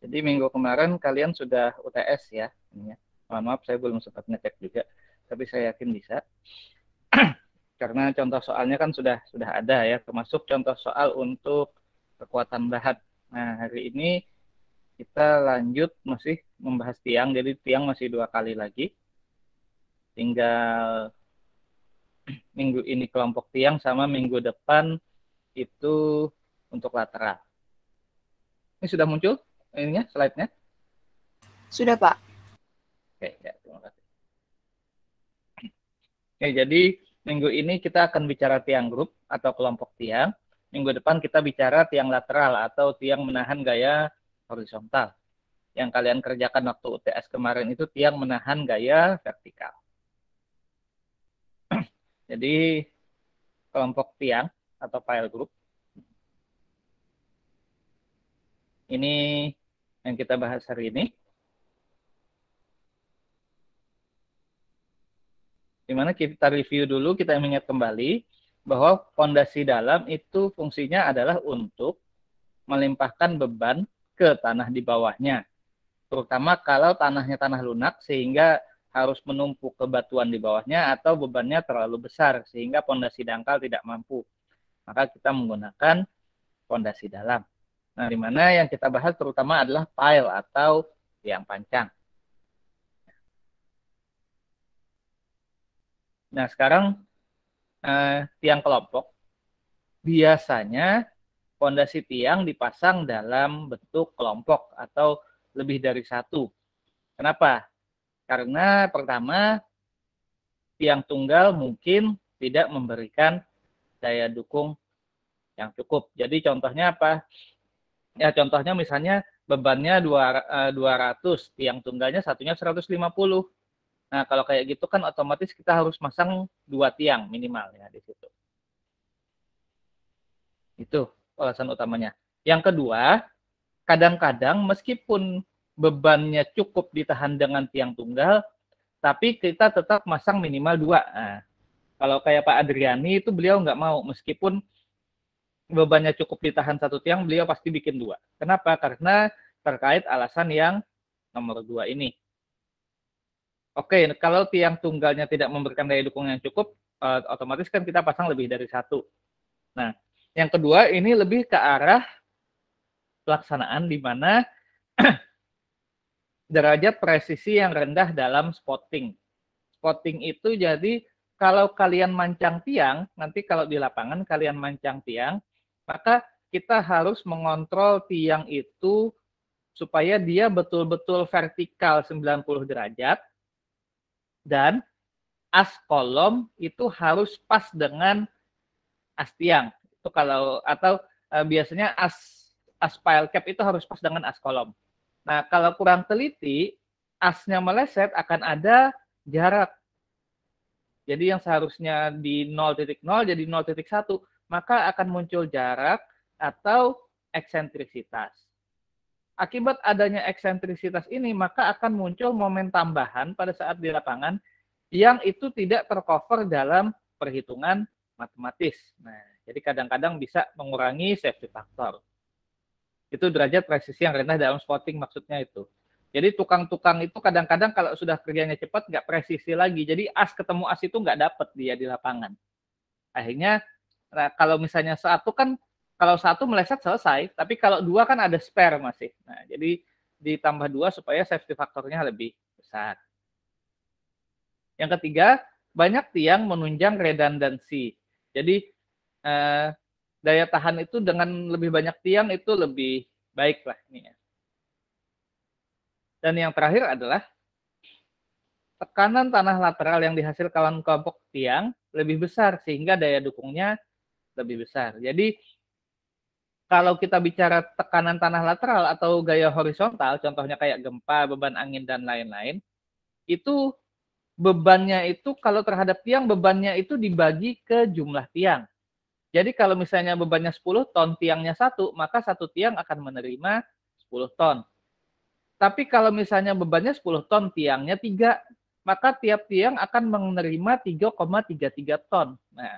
Jadi minggu kemarin kalian sudah UTS ya. Ini ya. Mohon maaf saya belum sempat ngecek juga, tapi saya yakin bisa. Karena contoh soalnya kan sudah sudah ada ya, termasuk contoh soal untuk kekuatan bahan. Nah, hari ini kita lanjut masih membahas tiang. Jadi tiang masih dua kali lagi. Tinggal minggu ini kelompok tiang sama minggu depan itu untuk lateral. Ini sudah muncul? ininya slide-nya? Sudah, Pak. Oke, ya, terima kasih. Oke, jadi minggu ini kita akan bicara tiang grup atau kelompok tiang. Minggu depan kita bicara tiang lateral atau tiang menahan gaya horizontal. Yang kalian kerjakan waktu UTS kemarin itu tiang menahan gaya vertikal. Jadi kelompok tiang atau pile group ini yang kita bahas hari ini. dimana kita review dulu, kita ingat kembali bahwa fondasi dalam itu fungsinya adalah untuk melimpahkan beban ke tanah di bawahnya. Terutama kalau tanahnya tanah lunak sehingga harus menumpuk kebatuan di bawahnya atau bebannya terlalu besar sehingga fondasi dangkal tidak mampu. Maka kita menggunakan fondasi dalam. Nah, di mana yang kita bahas terutama adalah file atau yang panjang. Nah, sekarang eh, tiang kelompok biasanya pondasi tiang dipasang dalam bentuk kelompok atau lebih dari satu. Kenapa? Karena pertama tiang tunggal mungkin tidak memberikan daya dukung yang cukup. Jadi contohnya apa? ya contohnya misalnya bebannya 200 eh, tiang tunggalnya satunya 150 nah kalau kayak gitu kan otomatis kita harus masang dua tiang minimal ya di situ itu alasan utamanya yang kedua kadang-kadang meskipun bebannya cukup ditahan dengan tiang tunggal tapi kita tetap masang minimal dua nah, kalau kayak Pak Adriani itu beliau nggak mau meskipun bebannya cukup ditahan satu tiang, beliau pasti bikin dua. Kenapa? Karena terkait alasan yang nomor dua ini. Oke, kalau tiang tunggalnya tidak memberikan daya dukung yang cukup, eh, otomatis kan kita pasang lebih dari satu. Nah, yang kedua ini lebih ke arah pelaksanaan di mana derajat presisi yang rendah dalam spotting. Spotting itu jadi kalau kalian mancang tiang, nanti kalau di lapangan kalian mancang tiang, maka kita harus mengontrol tiang itu supaya dia betul-betul vertikal 90 derajat dan as kolom itu harus pas dengan as tiang. Itu kalau atau e, biasanya as as pile cap itu harus pas dengan as kolom. Nah, kalau kurang teliti, asnya meleset akan ada jarak. Jadi yang seharusnya di 0.0 jadi 0.1 maka akan muncul jarak atau eksentrisitas. Akibat adanya eksentrisitas ini, maka akan muncul momen tambahan pada saat di lapangan yang itu tidak tercover dalam perhitungan matematis. Nah, jadi kadang-kadang bisa mengurangi safety factor. Itu derajat presisi yang rendah dalam spotting maksudnya itu. Jadi tukang-tukang itu kadang-kadang kalau sudah kerjanya cepat nggak presisi lagi. Jadi as ketemu as itu nggak dapat dia di lapangan. Akhirnya Nah, kalau misalnya satu kan kalau satu meleset selesai, tapi kalau dua kan ada spare masih. Nah, jadi ditambah dua supaya safety faktornya lebih besar. Yang ketiga, banyak tiang menunjang redundancy. Jadi eh, daya tahan itu dengan lebih banyak tiang itu lebih baik lah ini ya. Dan yang terakhir adalah tekanan tanah lateral yang dihasilkan kelompok tiang lebih besar sehingga daya dukungnya lebih besar. Jadi kalau kita bicara tekanan tanah lateral atau gaya horizontal, contohnya kayak gempa, beban angin dan lain-lain, itu bebannya itu kalau terhadap tiang bebannya itu dibagi ke jumlah tiang. Jadi kalau misalnya bebannya 10 ton, tiangnya satu, maka satu tiang akan menerima 10 ton. Tapi kalau misalnya bebannya 10 ton, tiangnya tiga, maka tiap tiang akan menerima 3,33 ton. Nah,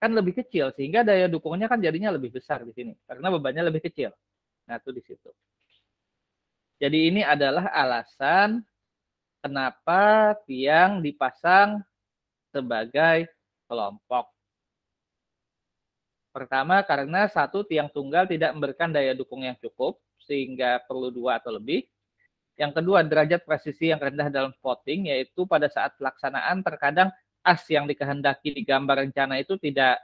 kan lebih kecil sehingga daya dukungnya kan jadinya lebih besar di sini karena bebannya lebih kecil. Nah, itu di situ. Jadi ini adalah alasan kenapa tiang dipasang sebagai kelompok. Pertama, karena satu tiang tunggal tidak memberikan daya dukung yang cukup sehingga perlu dua atau lebih. Yang kedua, derajat presisi yang rendah dalam spotting, yaitu pada saat pelaksanaan terkadang as yang dikehendaki di gambar rencana itu tidak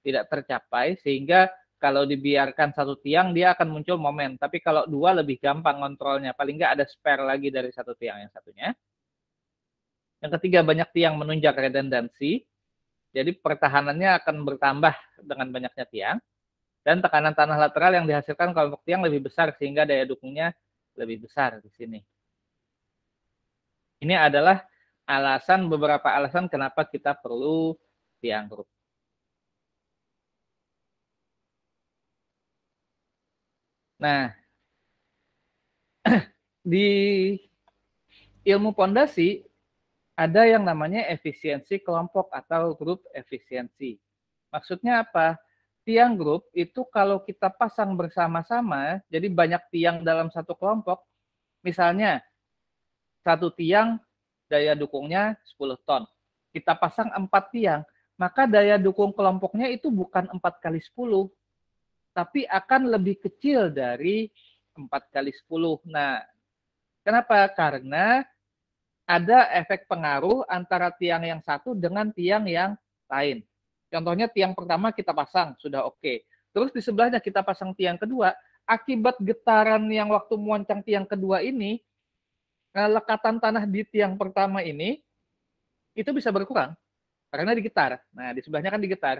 tidak tercapai sehingga kalau dibiarkan satu tiang dia akan muncul momen tapi kalau dua lebih gampang kontrolnya paling nggak ada spare lagi dari satu tiang yang satunya yang ketiga banyak tiang menunjang redundansi jadi pertahanannya akan bertambah dengan banyaknya tiang dan tekanan tanah lateral yang dihasilkan kelompok tiang lebih besar sehingga daya dukungnya lebih besar di sini ini adalah alasan beberapa alasan kenapa kita perlu tiang grup. Nah, di ilmu pondasi ada yang namanya efisiensi kelompok atau grup efisiensi. Maksudnya apa? Tiang grup itu kalau kita pasang bersama-sama, jadi banyak tiang dalam satu kelompok. Misalnya satu tiang daya dukungnya 10 ton. Kita pasang 4 tiang, maka daya dukung kelompoknya itu bukan 4 kali 10, tapi akan lebih kecil dari 4 kali 10. Nah, kenapa? Karena ada efek pengaruh antara tiang yang satu dengan tiang yang lain. Contohnya tiang pertama kita pasang, sudah oke. Okay. Terus di sebelahnya kita pasang tiang kedua, akibat getaran yang waktu muancang tiang kedua ini, Eh, lekatan tanah di tiang pertama ini itu bisa berkurang karena digetar. Nah, di sebelahnya kan digetar.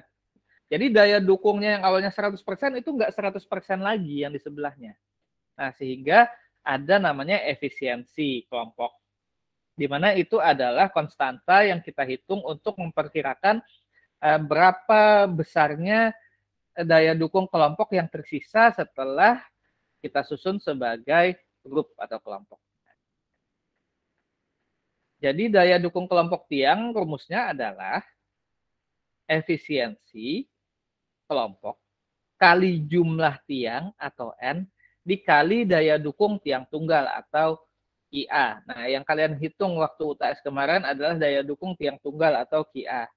Jadi daya dukungnya yang awalnya 100% itu enggak 100% lagi yang di sebelahnya. Nah, sehingga ada namanya efisiensi kelompok. Di mana itu adalah konstanta yang kita hitung untuk memperkirakan eh, berapa besarnya eh, daya dukung kelompok yang tersisa setelah kita susun sebagai grup atau kelompok. Jadi daya dukung kelompok tiang rumusnya adalah efisiensi kelompok kali jumlah tiang atau N dikali daya dukung tiang tunggal atau IA. Nah, yang kalian hitung waktu UTS kemarin adalah daya dukung tiang tunggal atau QA.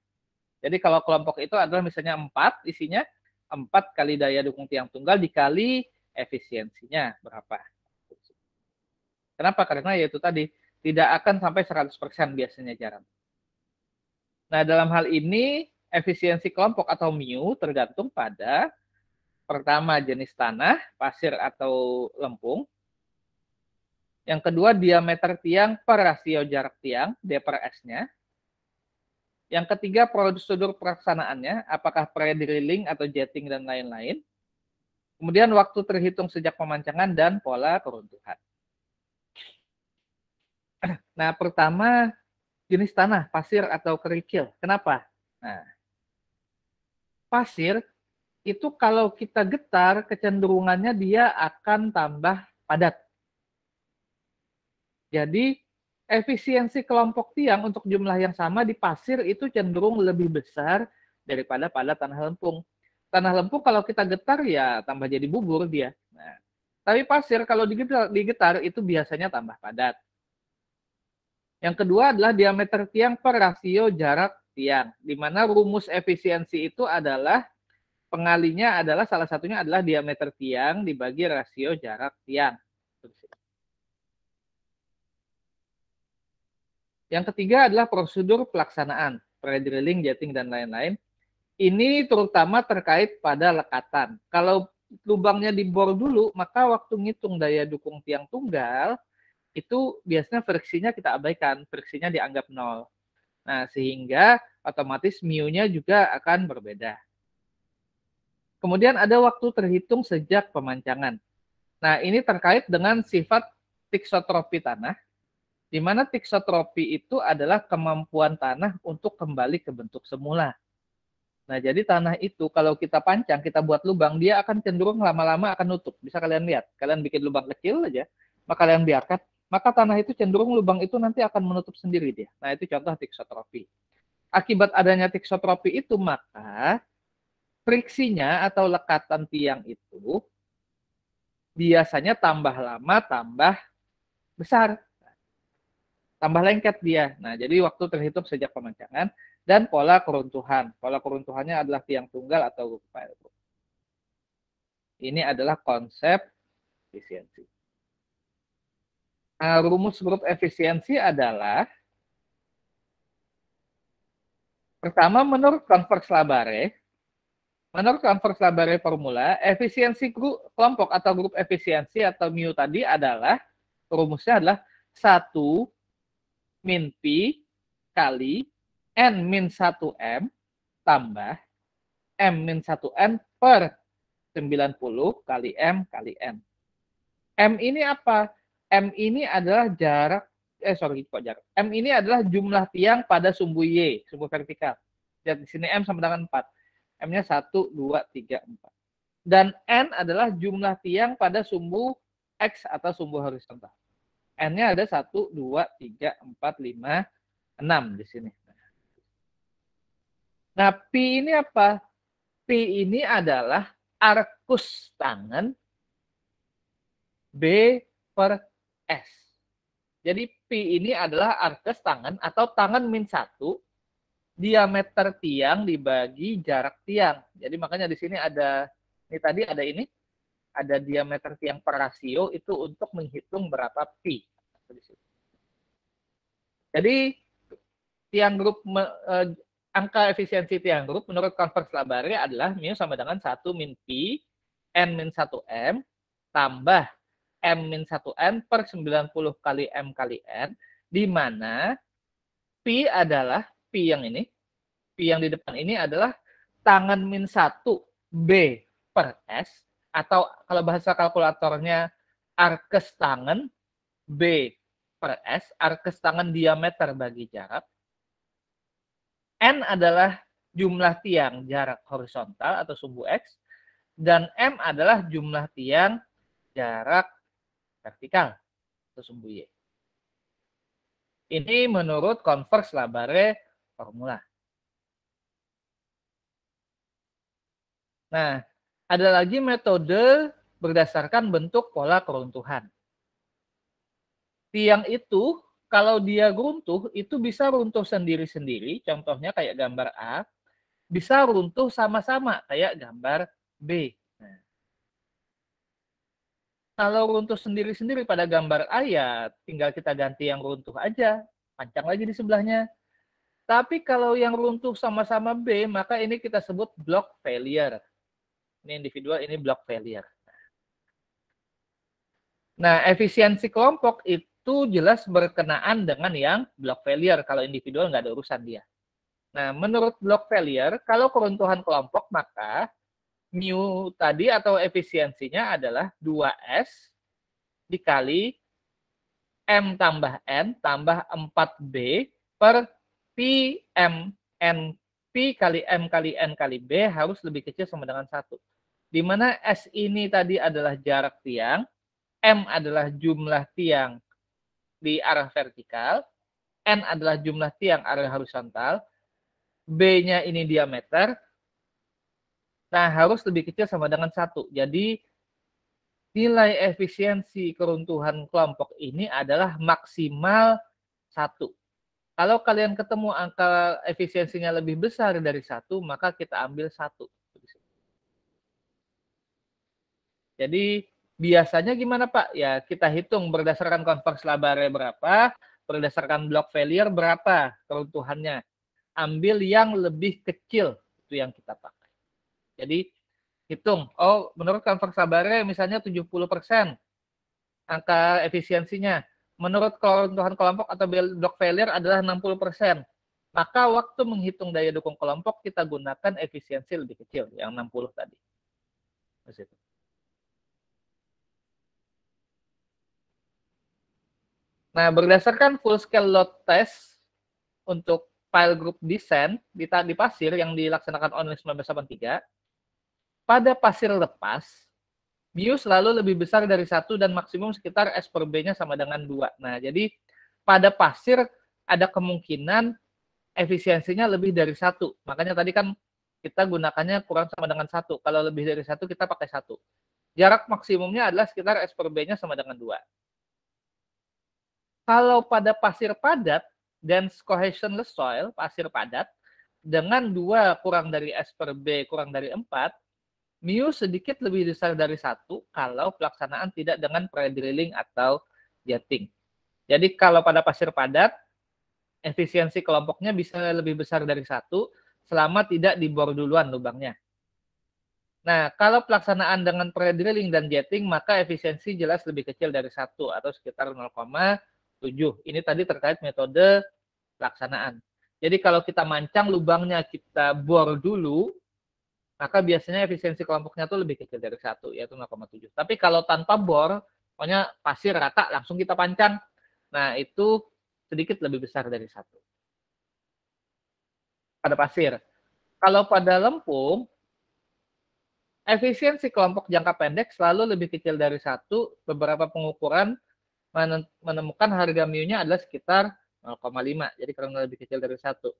Jadi kalau kelompok itu adalah misalnya 4, isinya 4 kali daya dukung tiang tunggal dikali efisiensinya berapa. Kenapa? Karena yaitu tadi tidak akan sampai 100% biasanya jarang. Nah, dalam hal ini efisiensi kelompok atau mu tergantung pada pertama jenis tanah, pasir atau lempung. Yang kedua diameter tiang per rasio jarak tiang, D per S-nya. Yang ketiga prosedur pelaksanaannya, apakah pre-drilling atau jetting dan lain-lain. Kemudian waktu terhitung sejak pemancangan dan pola keruntuhan. Nah, pertama jenis tanah, pasir atau kerikil. Kenapa? Nah, pasir itu kalau kita getar kecenderungannya dia akan tambah padat. Jadi efisiensi kelompok tiang untuk jumlah yang sama di pasir itu cenderung lebih besar daripada pada tanah lempung. Tanah lempung kalau kita getar ya tambah jadi bubur dia. Nah, tapi pasir kalau digetar, digetar itu biasanya tambah padat. Yang kedua adalah diameter tiang per rasio jarak tiang, di mana rumus efisiensi itu adalah pengalinya adalah salah satunya adalah diameter tiang dibagi rasio jarak tiang. Yang ketiga adalah prosedur pelaksanaan, pre-drilling, jetting, dan lain-lain. Ini terutama terkait pada lekatan. Kalau lubangnya dibor dulu, maka waktu ngitung daya dukung tiang tunggal, itu biasanya friksinya kita abaikan, friksinya dianggap nol. Nah, sehingga otomatis mu-nya juga akan berbeda. Kemudian ada waktu terhitung sejak pemancangan. Nah, ini terkait dengan sifat tiksotropi tanah, di mana tiksotropi itu adalah kemampuan tanah untuk kembali ke bentuk semula. Nah, jadi tanah itu kalau kita pancang, kita buat lubang, dia akan cenderung lama-lama akan nutup. Bisa kalian lihat, kalian bikin lubang kecil aja, maka kalian biarkan maka tanah itu cenderung lubang itu nanti akan menutup sendiri dia. Nah, itu contoh tiksotropi. Akibat adanya tiksotropi itu, maka friksinya atau lekatan tiang itu biasanya tambah lama, tambah besar. Tambah lengket dia. Nah, jadi waktu terhitung sejak pemancangan dan pola keruntuhan. Pola keruntuhannya adalah tiang tunggal atau Ini adalah konsep efisiensi nah rumus grup efisiensi adalah pertama menurut Converse Labare, menurut Converse Labare formula, efisiensi grup kelompok atau grup efisiensi atau mu tadi adalah rumusnya adalah satu min P kali N min satu m tambah M min satu n per 90 kali M kali N. M ini apa? M ini adalah jarak eh sorry kok jarak. M ini adalah jumlah tiang pada sumbu Y, sumbu vertikal. Lihat di sini M sama dengan 4. M-nya 1 2 3 4. Dan N adalah jumlah tiang pada sumbu X atau sumbu horizontal. N-nya ada 1 2 3 4 5 6 di sini. Nah, P ini apa? P ini adalah arkus tangan B per S. Jadi P ini adalah arkes tangan atau tangan min 1 diameter tiang dibagi jarak tiang. Jadi makanya di sini ada ini tadi ada ini ada diameter tiang per rasio itu untuk menghitung berapa P. Jadi tiang grup e, angka efisiensi tiang grup menurut converse labare adalah mu sama dengan 1 min P n min 1 m tambah M-1N min per 90 kali M kali N, di mana P adalah, P yang ini, P yang di depan ini adalah tangan min 1 B per S, atau kalau bahasa kalkulatornya arkes tangan B per S, arkes tangan diameter bagi jarak. N adalah jumlah tiang jarak horizontal atau sumbu X, dan M adalah jumlah tiang jarak vertikal atau sumbu y. Ini menurut Converse Labare formula. Nah, ada lagi metode berdasarkan bentuk pola keruntuhan. Tiang itu kalau dia runtuh itu bisa runtuh sendiri-sendiri, contohnya kayak gambar A, bisa runtuh sama-sama kayak gambar B. Kalau runtuh sendiri-sendiri pada gambar A tinggal kita ganti yang runtuh aja, panjang lagi di sebelahnya. Tapi kalau yang runtuh sama-sama B, maka ini kita sebut block failure. Ini individual, ini block failure. Nah, efisiensi kelompok itu jelas berkenaan dengan yang block failure. Kalau individual nggak ada urusan dia. Nah, menurut block failure, kalau keruntuhan kelompok, maka mu tadi atau efisiensinya adalah 2S dikali M tambah N tambah 4B per P M N P kali M kali N kali B harus lebih kecil sama dengan 1. Di mana S ini tadi adalah jarak tiang, M adalah jumlah tiang di arah vertikal, N adalah jumlah tiang arah horizontal, B-nya ini diameter, Nah, harus lebih kecil sama dengan satu. Jadi, nilai efisiensi keruntuhan kelompok ini adalah maksimal satu. Kalau kalian ketemu angka efisiensinya lebih besar dari satu, maka kita ambil satu. Jadi, biasanya gimana Pak? Ya, kita hitung berdasarkan konvers labare berapa, berdasarkan block failure berapa keruntuhannya. Ambil yang lebih kecil, itu yang kita pakai. Jadi hitung, oh menurut Kantor Sabare misalnya 70% angka efisiensinya. Menurut keluntuhan kelompok atau block failure adalah 60%. Maka waktu menghitung daya dukung kelompok kita gunakan efisiensi lebih kecil yang 60 tadi. Nah, berdasarkan full scale load test untuk file group descent di, di pasir yang dilaksanakan online 1983, pada pasir lepas, mu selalu lebih besar dari satu dan maksimum sekitar S per B-nya sama dengan dua. Nah, jadi pada pasir ada kemungkinan efisiensinya lebih dari satu. Makanya tadi kan kita gunakannya kurang sama dengan satu. Kalau lebih dari satu kita pakai satu. Jarak maksimumnya adalah sekitar S per B-nya sama dengan dua. Kalau pada pasir padat, dan cohesionless soil, pasir padat, dengan dua kurang dari S per B kurang dari 4, mu sedikit lebih besar dari satu kalau pelaksanaan tidak dengan pre-drilling atau jetting. Jadi kalau pada pasir padat, efisiensi kelompoknya bisa lebih besar dari satu selama tidak dibor duluan lubangnya. Nah, kalau pelaksanaan dengan pre-drilling dan jetting, maka efisiensi jelas lebih kecil dari satu atau sekitar 0,7. Ini tadi terkait metode pelaksanaan. Jadi kalau kita mancang lubangnya kita bor dulu, maka biasanya efisiensi kelompoknya itu lebih kecil dari satu yaitu 0,7 tapi kalau tanpa bor pokoknya pasir rata langsung kita pancang nah itu sedikit lebih besar dari satu pada pasir kalau pada lempung efisiensi kelompok jangka pendek selalu lebih kecil dari satu beberapa pengukuran menemukan harga mu-nya adalah sekitar 0,5 jadi karena lebih kecil dari satu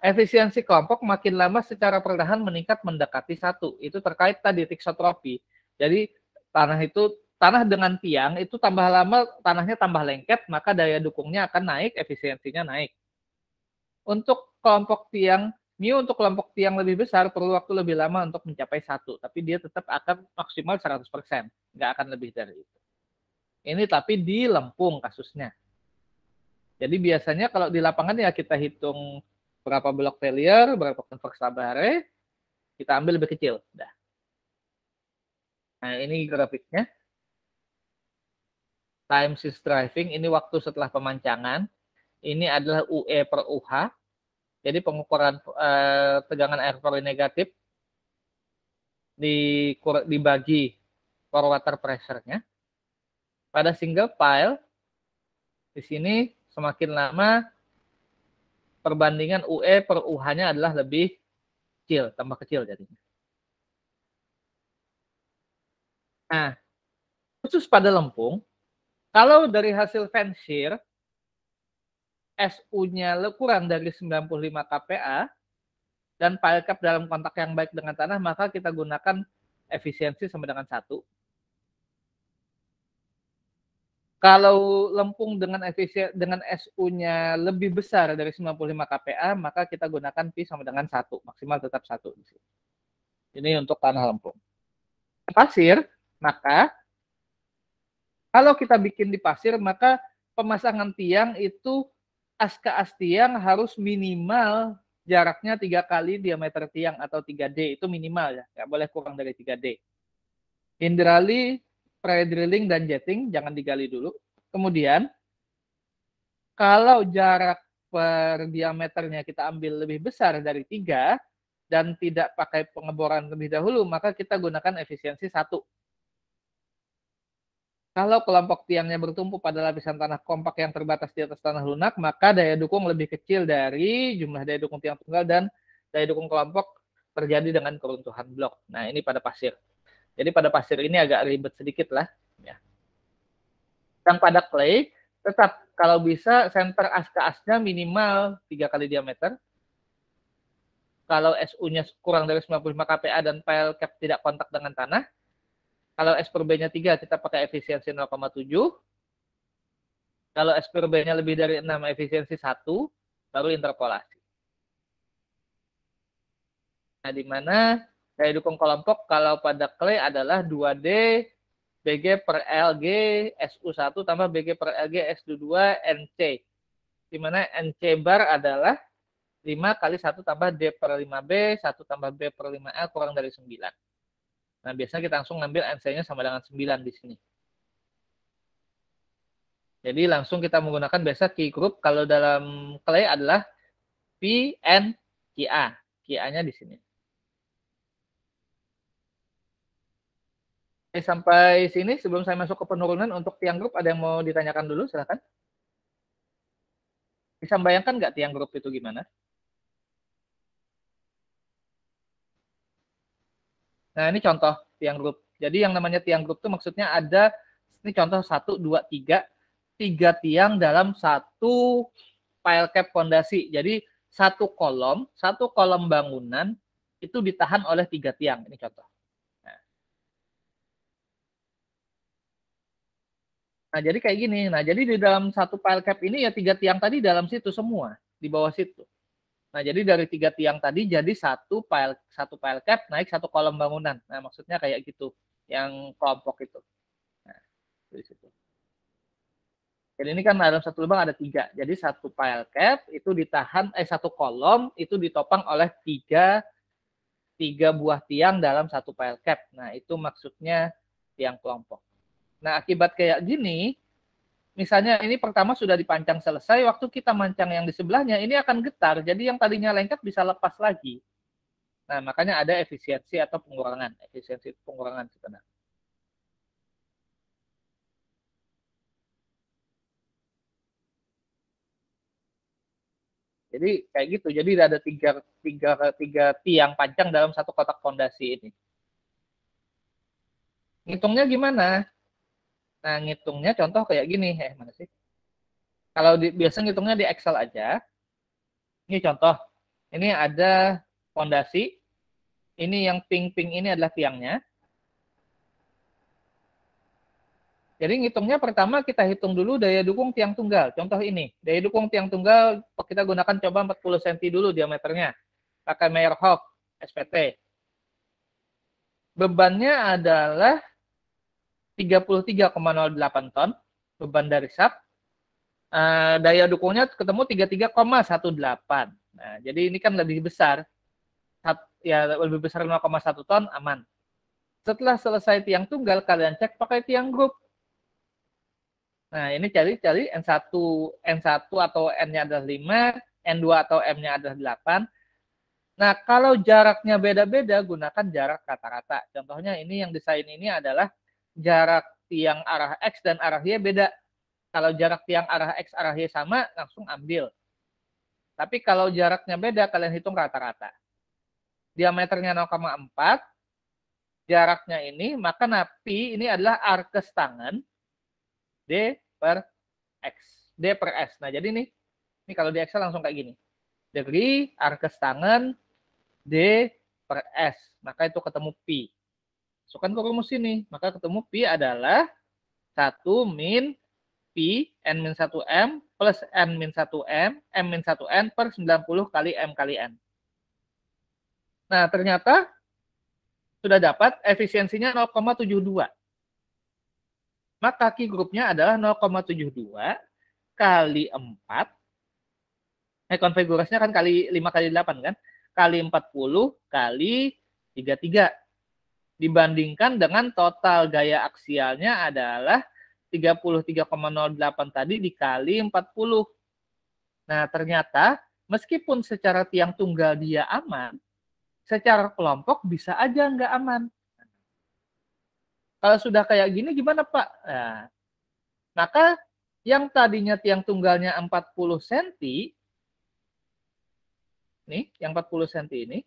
efisiensi kelompok makin lama secara perlahan meningkat mendekati satu. Itu terkait tadi tiksotropi. Jadi tanah itu tanah dengan tiang itu tambah lama tanahnya tambah lengket maka daya dukungnya akan naik, efisiensinya naik. Untuk kelompok tiang mu untuk kelompok tiang lebih besar perlu waktu lebih lama untuk mencapai satu, tapi dia tetap akan maksimal 100%, nggak akan lebih dari itu. Ini tapi di lempung kasusnya. Jadi biasanya kalau di lapangan ya kita hitung berapa blok failure, berapa convert sabare, kita ambil lebih kecil. Nah, ini grafiknya. Time is driving, ini waktu setelah pemancangan. Ini adalah UE per UH. Jadi pengukuran eh, tegangan air poli negatif dibagi per water pressure-nya. Pada single pile, di sini semakin lama perbandingan UE per UH-nya adalah lebih kecil, tambah kecil jadinya. Nah, khusus pada lempung, kalau dari hasil Venshir, SU-nya kurang dari 95 kPa, dan pile cap dalam kontak yang baik dengan tanah, maka kita gunakan efisiensi sama dengan satu kalau lempung dengan efisien dengan SU-nya lebih besar dari 95 kPa, maka kita gunakan P sama dengan satu maksimal tetap satu di sini. Ini untuk tanah lempung. Pasir, maka kalau kita bikin di pasir, maka pemasangan tiang itu as ke as tiang harus minimal jaraknya tiga kali diameter tiang atau 3D itu minimal ya, nggak boleh kurang dari 3D. Hindrali pre-drilling dan jetting, jangan digali dulu. Kemudian, kalau jarak per diameternya kita ambil lebih besar dari tiga dan tidak pakai pengeboran lebih dahulu, maka kita gunakan efisiensi satu. Kalau kelompok tiangnya bertumpu pada lapisan tanah kompak yang terbatas di atas tanah lunak, maka daya dukung lebih kecil dari jumlah daya dukung tiang tunggal dan daya dukung kelompok terjadi dengan keruntuhan blok. Nah, ini pada pasir. Jadi pada pasir ini agak ribet sedikit lah. Ya. Dan pada clay, tetap kalau bisa center as ke asnya minimal 3 kali diameter. Kalau SU-nya kurang dari 95 kPa dan pile cap tidak kontak dengan tanah. Kalau S per B-nya 3, kita pakai efisiensi 0,7. Kalau S per B-nya lebih dari 6, efisiensi 1, baru interpolasi. Nah, di mana Daya dukung kelompok kalau pada clay e adalah 2D BG per LG SU1 tambah BG per LG SU2 NC. Di mana NC bar adalah 5 kali 1 tambah D per 5B, 1 tambah B per 5L kurang dari 9. Nah, biasanya kita langsung ngambil NC-nya sama dengan 9 di sini. Jadi langsung kita menggunakan biasa key group kalau dalam clay e adalah P, N, QA. QA-nya di sini. Eh, sampai sini sebelum saya masuk ke penurunan untuk tiang grup ada yang mau ditanyakan dulu silakan. Bisa bayangkan nggak tiang grup itu gimana? Nah ini contoh tiang grup. Jadi yang namanya tiang grup itu maksudnya ada ini contoh satu dua tiga tiga tiang dalam satu pile cap fondasi. Jadi satu kolom, satu kolom bangunan itu ditahan oleh tiga tiang. Ini contoh. Nah, jadi kayak gini. Nah, jadi di dalam satu file cap ini ya tiga tiang tadi dalam situ semua, di bawah situ. Nah, jadi dari tiga tiang tadi jadi satu file satu file cap naik satu kolom bangunan. Nah, maksudnya kayak gitu yang kelompok itu. Nah, di situ. Jadi ini kan dalam satu lubang ada tiga. Jadi satu file cap itu ditahan, eh satu kolom itu ditopang oleh tiga, tiga buah tiang dalam satu file cap. Nah itu maksudnya tiang kelompok. Nah, akibat kayak gini, misalnya ini pertama sudah dipancang selesai, waktu kita mancang yang di sebelahnya, ini akan getar. Jadi yang tadinya lengket bisa lepas lagi. Nah, makanya ada efisiensi atau pengurangan. Efisiensi itu pengurangan sebenarnya. Jadi kayak gitu. Jadi ada tiga, tiga, tiga tiang panjang dalam satu kotak fondasi ini. Ngitungnya gimana? Nah, ngitungnya contoh kayak gini, eh mana sih? Kalau di, biasa ngitungnya di Excel aja. Ini contoh. Ini ada fondasi. Ini yang pink-pink ini adalah tiangnya. Jadi ngitungnya pertama kita hitung dulu daya dukung tiang tunggal. Contoh ini, daya dukung tiang tunggal kita gunakan coba 40 cm dulu diameternya. Pakai Meyerhoff SPT. Bebannya adalah 33,08 ton beban dari sub. Uh, eh, daya dukungnya ketemu 33,18. Nah, jadi ini kan lebih besar. Sat, ya lebih besar 0,1 ton aman. Setelah selesai tiang tunggal kalian cek pakai tiang grup. Nah, ini cari-cari N1 N1 atau N-nya adalah 5, N2 atau M-nya adalah 8. Nah, kalau jaraknya beda-beda, gunakan jarak rata-rata. Contohnya ini yang desain ini adalah jarak tiang arah X dan arah Y beda. Kalau jarak tiang arah X arah Y sama, langsung ambil. Tapi kalau jaraknya beda, kalian hitung rata-rata. Diameternya 0,4, jaraknya ini, maka napi ini adalah arkes tangan D per X. D per S. Nah, jadi nih, ini kalau di Excel langsung kayak gini. degree arkes tangan D per S. Maka itu ketemu Pi. Masukkan ke rumus ini. Maka ketemu Pi adalah 1 min Pi N min 1M plus N min 1M, M min 1N per 90 kali M kali N. Nah, ternyata sudah dapat efisiensinya 0,72. Maka key grupnya adalah 0,72 kali 4. Eh, konfigurasinya kan kali 5 kali 8 kan? Kali 40 kali 33 dibandingkan dengan total gaya aksialnya adalah 33,08 tadi dikali 40. Nah, ternyata meskipun secara tiang tunggal dia aman, secara kelompok bisa aja nggak aman. Kalau sudah kayak gini gimana Pak? Nah, maka yang tadinya tiang tunggalnya 40 cm, nih yang 40 cm ini,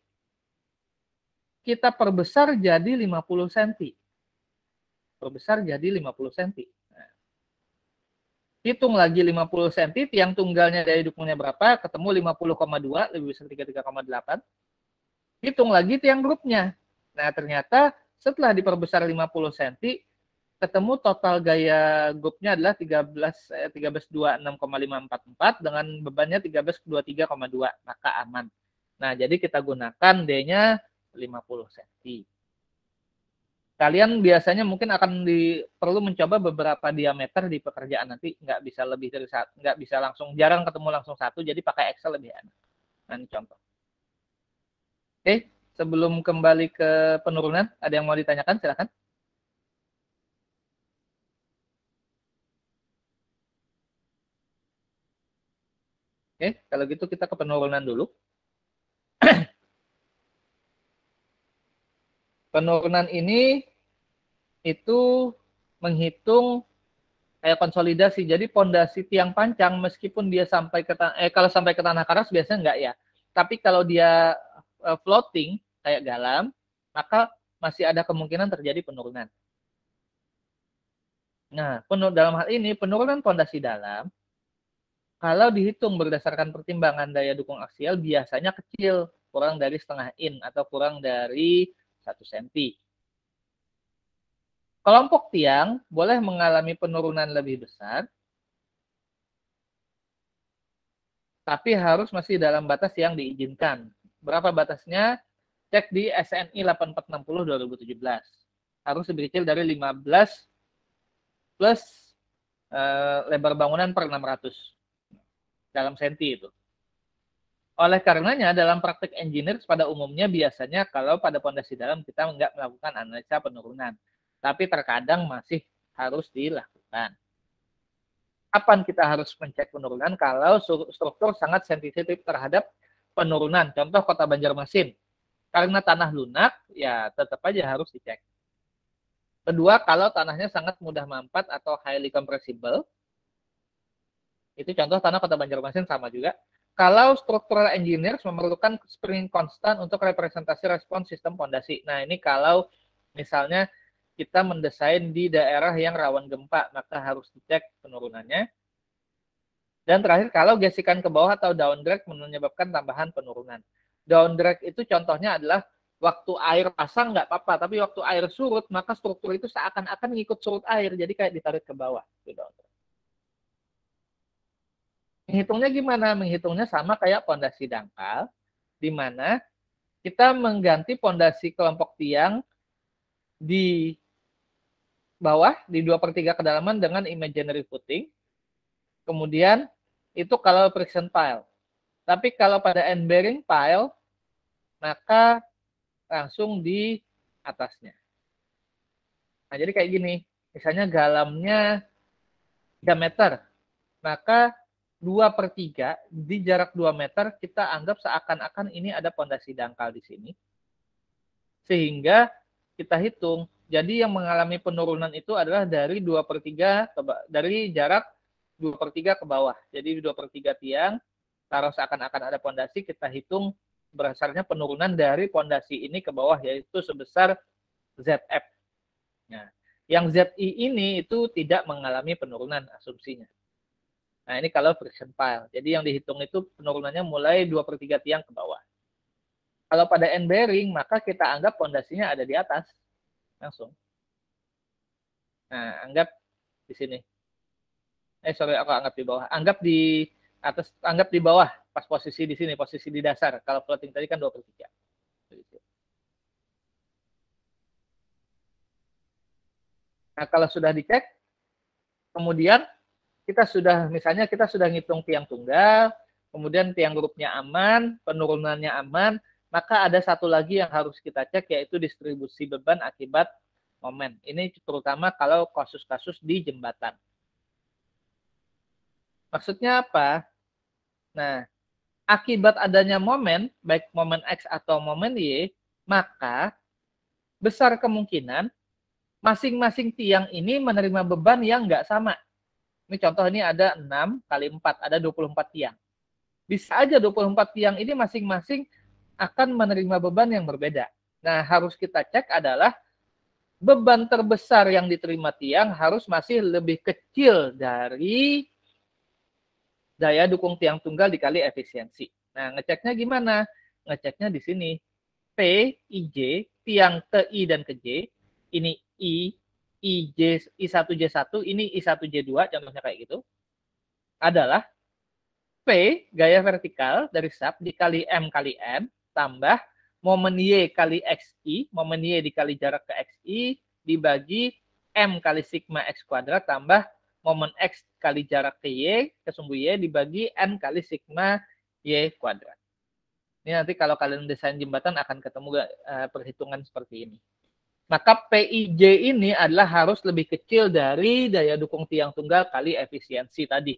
kita perbesar jadi 50 cm. Perbesar jadi 50 cm. Nah. Hitung lagi 50 cm, tiang tunggalnya dari dukungnya berapa, ketemu 50,2, lebih besar 33,8. Hitung lagi tiang grupnya. Nah, ternyata setelah diperbesar 50 cm, ketemu total gaya grupnya adalah 13 eh, 1326,544 dengan bebannya 1323,2 maka aman. Nah, jadi kita gunakan D-nya 50 cm. Kalian biasanya mungkin akan di, perlu mencoba beberapa diameter di pekerjaan nanti nggak bisa lebih dari satu, nggak bisa langsung jarang ketemu langsung satu, jadi pakai Excel lebih enak. Nah ini contoh. Oke, sebelum kembali ke penurunan, ada yang mau ditanyakan? Silahkan. Oke, kalau gitu kita ke penurunan dulu. Penurunan ini itu menghitung kayak eh, konsolidasi. Jadi pondasi tiang panjang meskipun dia sampai ke eh kalau sampai ke tanah karas biasanya enggak ya. Tapi kalau dia eh, floating kayak galam, maka masih ada kemungkinan terjadi penurunan. Nah, penur dalam hal ini penurunan pondasi dalam kalau dihitung berdasarkan pertimbangan daya dukung aksial biasanya kecil, kurang dari setengah in atau kurang dari 1 cm. Kelompok tiang boleh mengalami penurunan lebih besar, tapi harus masih dalam batas yang diizinkan. Berapa batasnya? Cek di SNI 8460 2017. Harus lebih kecil dari 15 plus eh, lebar bangunan per 600 dalam senti itu. Oleh karenanya, dalam praktik engineer pada umumnya biasanya kalau pada pondasi dalam kita nggak melakukan analisa penurunan, tapi terkadang masih harus dilakukan. Kapan kita harus mencek penurunan? Kalau struktur sangat sensitif terhadap penurunan, contoh kota Banjarmasin. Karena tanah lunak, ya tetap aja harus dicek. Kedua, kalau tanahnya sangat mudah mampat atau highly compressible, itu contoh tanah kota Banjarmasin sama juga kalau struktural engineers memerlukan spring constant untuk representasi respon sistem fondasi. Nah, ini kalau misalnya kita mendesain di daerah yang rawan gempa, maka harus dicek penurunannya. Dan terakhir, kalau gesekan ke bawah atau downdrag menyebabkan tambahan penurunan. Downdrag itu contohnya adalah waktu air pasang nggak apa-apa, tapi waktu air surut, maka struktur itu seakan-akan ngikut surut air, jadi kayak ditarik ke bawah. Itu downdrag. Menghitungnya gimana? Menghitungnya sama kayak pondasi dangkal, di mana kita mengganti pondasi kelompok tiang di bawah di 2 per 3 kedalaman dengan imaginary footing. Kemudian itu kalau friction pile. Tapi kalau pada end bearing pile, maka langsung di atasnya. Nah, jadi kayak gini. Misalnya galamnya 3 meter. Maka 2 per 3 di jarak 2 meter kita anggap seakan-akan ini ada pondasi dangkal di sini. Sehingga kita hitung. Jadi yang mengalami penurunan itu adalah dari 2 per 3 dari jarak 2 per 3 ke bawah. Jadi 2 per 3 tiang, taruh seakan-akan ada pondasi, kita hitung berdasarnya penurunan dari pondasi ini ke bawah, yaitu sebesar ZF. Nah, yang ZI ini itu tidak mengalami penurunan asumsinya. Nah, ini kalau friction pile. Jadi yang dihitung itu penurunannya mulai 2 per 3 tiang ke bawah. Kalau pada end bearing, maka kita anggap pondasinya ada di atas. Langsung. Nah, anggap di sini. Eh, sorry, aku anggap di bawah. Anggap di atas, anggap di bawah pas posisi di sini, posisi di dasar. Kalau floating tadi kan 2 per 3. Nah, kalau sudah dicek, kemudian kita sudah misalnya kita sudah ngitung tiang tunggal, kemudian tiang grupnya aman, penurunannya aman, maka ada satu lagi yang harus kita cek yaitu distribusi beban akibat momen. Ini terutama kalau kasus-kasus di jembatan. Maksudnya apa? Nah, akibat adanya momen, baik momen X atau momen Y, maka besar kemungkinan masing-masing tiang ini menerima beban yang nggak sama. Ini contoh ini ada 6 kali 4, ada 24 tiang. Bisa aja 24 tiang ini masing-masing akan menerima beban yang berbeda. Nah, harus kita cek adalah beban terbesar yang diterima tiang harus masih lebih kecil dari daya dukung tiang tunggal dikali efisiensi. Nah, ngeceknya gimana? Ngeceknya di sini. P, J, tiang TI dan ke J. Ini I, IJ, I1J1, ini I1J2, contohnya kayak gitu, adalah P gaya vertikal dari sub dikali M kali M tambah momen Y kali XI, momen Y dikali jarak ke XI dibagi M kali sigma X kuadrat tambah momen X kali jarak ke Y, ke sumbu Y dibagi N kali sigma Y kuadrat. Ini nanti kalau kalian desain jembatan akan ketemu eh, perhitungan seperti ini. Maka PIJ ini adalah harus lebih kecil dari daya dukung tiang tunggal kali efisiensi tadi.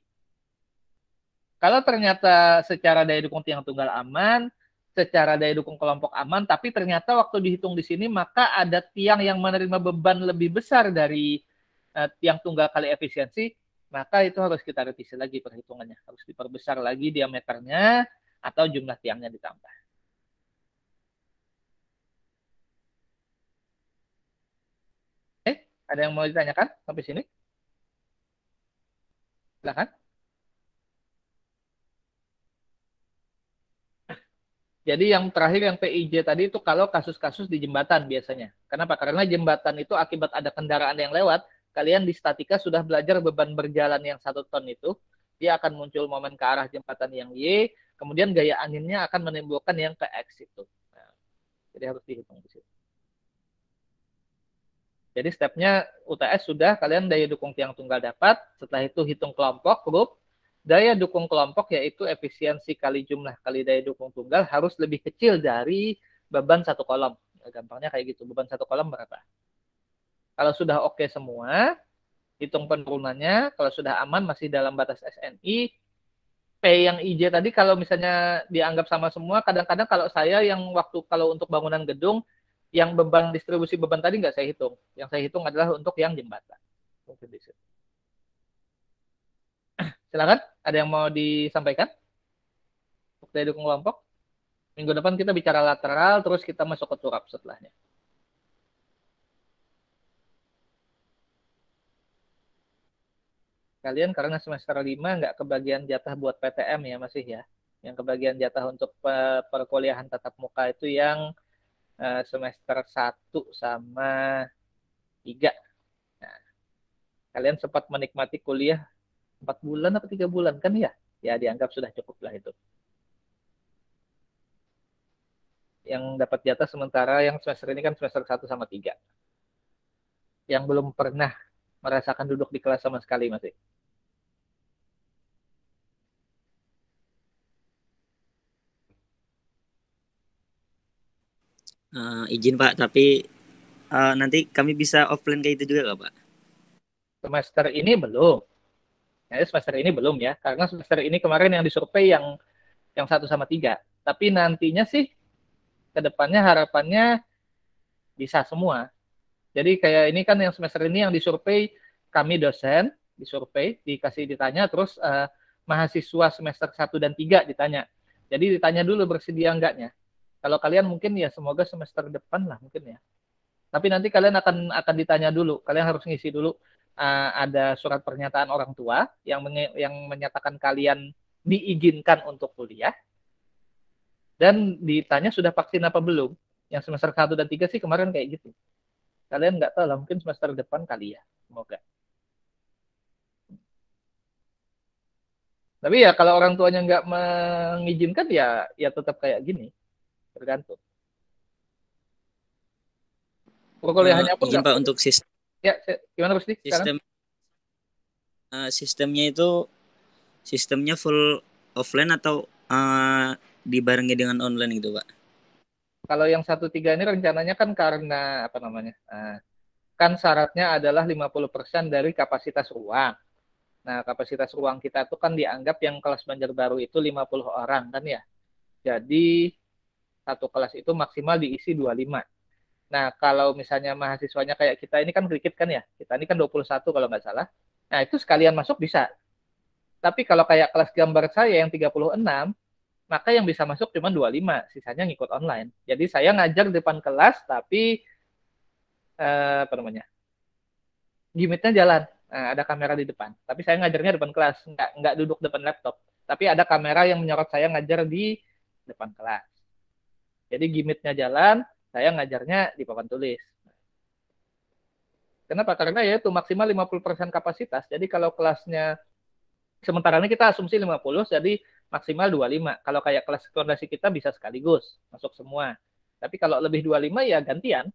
Kalau ternyata secara daya dukung tiang tunggal aman, secara daya dukung kelompok aman, tapi ternyata waktu dihitung di sini maka ada tiang yang menerima beban lebih besar dari uh, tiang tunggal kali efisiensi, maka itu harus kita revisi lagi perhitungannya, harus diperbesar lagi diameternya atau jumlah tiangnya ditambah. Ada yang mau ditanyakan sampai sini? Silakan. Jadi yang terakhir yang PIJ tadi itu kalau kasus-kasus di jembatan biasanya. Kenapa? Karena jembatan itu akibat ada kendaraan yang lewat, kalian di statika sudah belajar beban berjalan yang satu ton itu, dia akan muncul momen ke arah jembatan yang Y, kemudian gaya anginnya akan menimbulkan yang ke X itu. Nah, jadi harus dihitung di situ. Jadi stepnya UTS sudah kalian daya dukung tiang tunggal dapat, setelah itu hitung kelompok, grup, daya dukung kelompok yaitu efisiensi kali jumlah kali daya dukung tunggal harus lebih kecil dari beban satu kolom. Ya, gampangnya kayak gitu, beban satu kolom berapa? Kalau sudah oke okay semua, hitung penurunannya, kalau sudah aman masih dalam batas SNI, P yang IJ tadi kalau misalnya dianggap sama semua, kadang-kadang kalau saya yang waktu kalau untuk bangunan gedung, yang beban distribusi beban tadi nggak saya hitung. Yang saya hitung adalah untuk yang jembatan. Silakan, ada yang mau disampaikan? Bukti dukung kelompok. Minggu depan kita bicara lateral, terus kita masuk ke turap setelahnya. Kalian karena semester 5 nggak kebagian jatah buat PTM ya masih ya. Yang kebagian jatah untuk eh, perkuliahan tatap muka itu yang Eh, semester 1 sama 3. Nah, kalian sempat menikmati kuliah 4 bulan atau 3 bulan kan ya? Ya dianggap sudah cukup lah itu. Yang dapat jatah sementara yang semester ini kan semester 1 sama 3. Yang belum pernah merasakan duduk di kelas sama sekali masih. Uh, izin Pak, tapi uh, nanti kami bisa offline kayak itu juga nggak Pak? Semester ini belum. ya semester ini belum ya, karena semester ini kemarin yang disurvei yang yang satu sama tiga. Tapi nantinya sih kedepannya harapannya bisa semua. Jadi kayak ini kan yang semester ini yang disurvei kami dosen disurvei dikasih ditanya terus uh, mahasiswa semester satu dan tiga ditanya. Jadi ditanya dulu bersedia enggaknya. Kalau kalian mungkin ya semoga semester depan lah mungkin ya. Tapi nanti kalian akan akan ditanya dulu. Kalian harus ngisi dulu uh, ada surat pernyataan orang tua yang menge yang menyatakan kalian diizinkan untuk kuliah dan ditanya sudah vaksin apa belum yang semester 1 dan 3 sih kemarin kayak gitu kalian nggak tahu lah mungkin semester depan kali ya semoga tapi ya kalau orang tuanya nggak mengizinkan ya ya tetap kayak gini tergantung perkuliahannya uh, pun izin, Pak, untuk sistem ya, ya gimana pasti sistem uh, sistemnya itu sistemnya full offline atau uh, dibarengi dengan online gitu pak kalau yang satu tiga ini rencananya kan karena apa namanya Uh, kan syaratnya adalah 50% dari kapasitas ruang nah kapasitas ruang kita tuh kan dianggap yang kelas Banjarbaru itu 50 orang kan ya jadi satu kelas itu maksimal diisi 25. Nah, kalau misalnya mahasiswanya kayak kita ini kan sedikit kan ya. Kita ini kan 21 kalau nggak salah. Nah, itu sekalian masuk bisa. Tapi kalau kayak kelas gambar saya yang 36, maka yang bisa masuk cuma 25, sisanya ngikut online. Jadi saya ngajar di depan kelas tapi uh, apa namanya? Gimitnya jalan. Nah, ada kamera di depan. Tapi saya ngajarnya depan kelas, nggak nggak duduk depan laptop. Tapi ada kamera yang menyorot saya ngajar di depan kelas. Jadi gimmicknya jalan, saya ngajarnya di papan tulis. Kenapa? Karena ya itu maksimal 50% kapasitas. Jadi kalau kelasnya sementara ini kita asumsi 50, jadi maksimal 25. Kalau kayak kelas fondasi kita bisa sekaligus masuk semua. Tapi kalau lebih 25 ya gantian.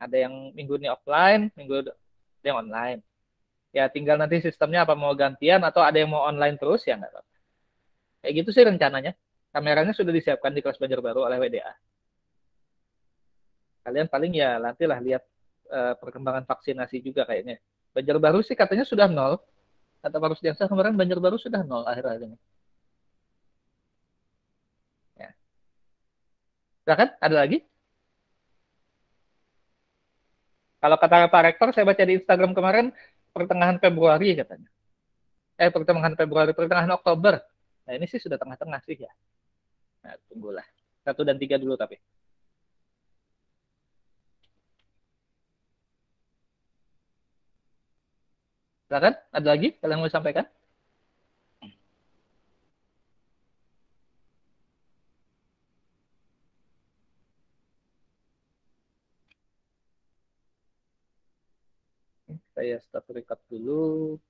Ada yang minggu ini offline, minggu ada yang online. Ya tinggal nanti sistemnya apa mau gantian atau ada yang mau online terus ya nggak apa-apa. Kayak gitu sih rencananya kameranya sudah disiapkan di kelas belajar baru oleh WDA. Kalian paling ya nantilah lihat uh, perkembangan vaksinasi juga kayaknya. Banjarbaru sih katanya sudah nol. Kata Pak Rusdiansyah kemarin Banjarbaru sudah nol akhir-akhir ini. Ya. Silakan, ada lagi? Kalau kata Pak Rektor, saya baca di Instagram kemarin, pertengahan Februari katanya. Eh, pertengahan Februari, pertengahan Oktober. Nah, ini sih sudah tengah-tengah sih ya. Nah, tunggulah. Satu dan tiga dulu tapi. Silakan, ada lagi kalian mau sampaikan? Saya stop record dulu.